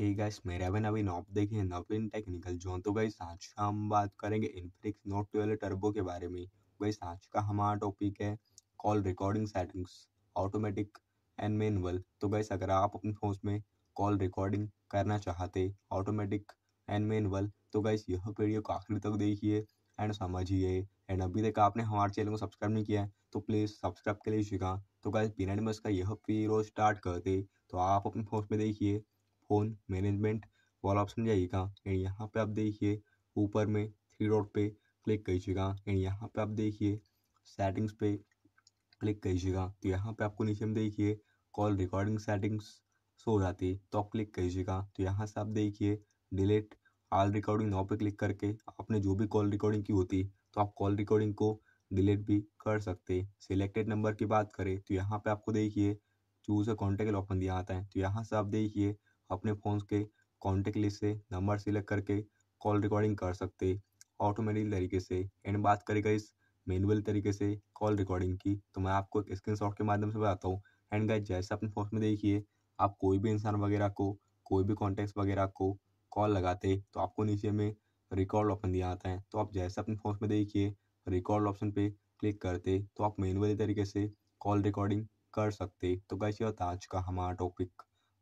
Hey guys, मेरा भी नवीन knob देखिए नवीन टेक्निकल जोन तो गई आज का हम बात करेंगे इनफ्लिक्स नोट ट्वेल्व टर्बो के बारे में गाइस आज का हमारा टॉपिक है call recording settings automatic and manual तो गाइस अगर आप अपने फोन में कॉल रिकॉर्डिंग करना चाहते ऑटोमेटिक एंड मैनुअल तो गाइस यह वीडियो को आखिर तक देखिए एंड समझिए एंड अभी तक आपने हमारे चैनल को सब्सक्राइब नहीं किया है तो प्लीज़ सब्सक्राइब के लिए शिका तो गाइस बिना इसका यह वीडियो स्टार्ट करते तो आप अपने फोन में देखिए फोन मैनेजमेंट वाला ऑप्शन जाइएगा एंड यहाँ पे आप देखिए ऊपर में थ्री डॉट पे क्लिक कीजिएगा एंड यहाँ पे आप देखिए सेटिंग्स पे क्लिक कीजिएगा तो यहाँ पे आपको नीचे में देखिए कॉल रिकॉर्डिंग सेटिंग्स सो हो जाती है तो आप क्लिक कीजिएगा तो यहाँ से आप देखिए डिलीट ऑल रिकॉर्डिंग नाव पे क्लिक करके आपने जो भी कॉल रिकॉर्डिंग की होती तो आप कॉल रिकॉर्डिंग को डिलीट भी कर सकते सिलेक्टेड नंबर की बात करें तो यहाँ पे आपको देखिए चूज अ कॉन्टेक्ट ऑप्शन दिया आता है तो यहाँ से आप देखिए अपने फ़ोन के कॉन्टेक्ट लिस्ट से नंबर सिलेक्ट करके कॉल रिकॉर्डिंग कर सकते ऑटोमेटिक तरीके से एंड बात करेगा इस मैनुअल तरीके से कॉल रिकॉर्डिंग की तो मैं आपको एक स्क्रीनशॉट के माध्यम से बताता हूँ एंड गाइज जैसे अपने फोन में देखिए आप कोई भी इंसान वगैरह को कोई भी कॉन्टेक्ट वगैरह को कॉल लगाते तो आपको नीचे में रिकॉर्ड ऑप्शन दिया आता है तो आप जैसे अपने फोन में देखिए रिकॉर्ड ऑप्शन पे क्लिक करते तो आप मैनुअली तरीके से कॉल रिकॉर्डिंग कर सकते तो गाइस ये था आज का हमारा टॉपिक